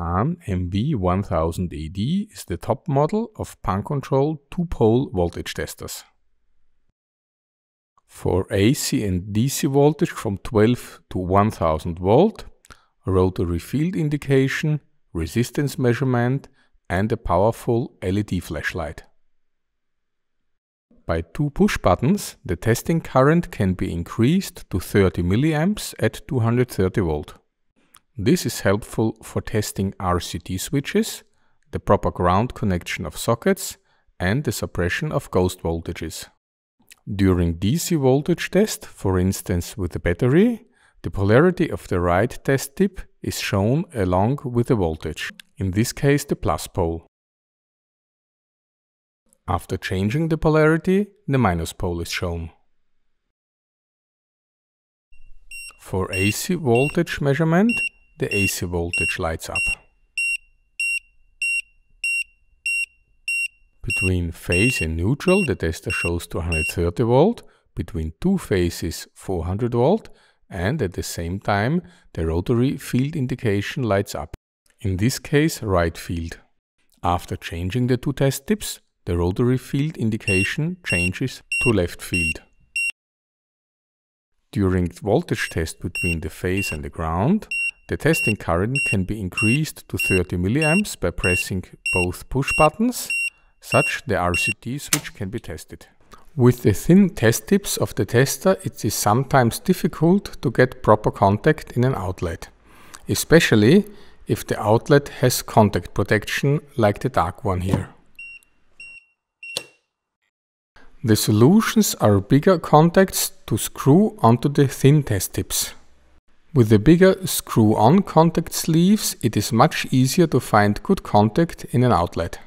Pan MV1000AD is the top model of pan control two-pole voltage testers. For AC and DC voltage from 12 to 1000 volt, rotary field indication, resistance measurement and a powerful LED flashlight. By two push buttons, the testing current can be increased to 30 mA at 230 volt. This is helpful for testing RCT switches, the proper ground connection of sockets, and the suppression of ghost voltages. During DC voltage test, for instance with the battery, the polarity of the right test tip is shown along with the voltage, in this case the plus pole. After changing the polarity, the minus pole is shown. For AC voltage measurement, the AC voltage lights up. Between phase and neutral, the tester shows 230 volt, between two phases 400 volt, and at the same time, the rotary field indication lights up. In this case, right field. After changing the two test tips, the rotary field indication changes to left field. During voltage test between the phase and the ground, the testing current can be increased to 30 milliamps by pressing both push buttons, such the RCDS switch can be tested. With the thin test tips of the tester it is sometimes difficult to get proper contact in an outlet, especially if the outlet has contact protection like the dark one here. The solutions are bigger contacts to screw onto the thin test tips. With the bigger screw-on contact sleeves, it is much easier to find good contact in an outlet.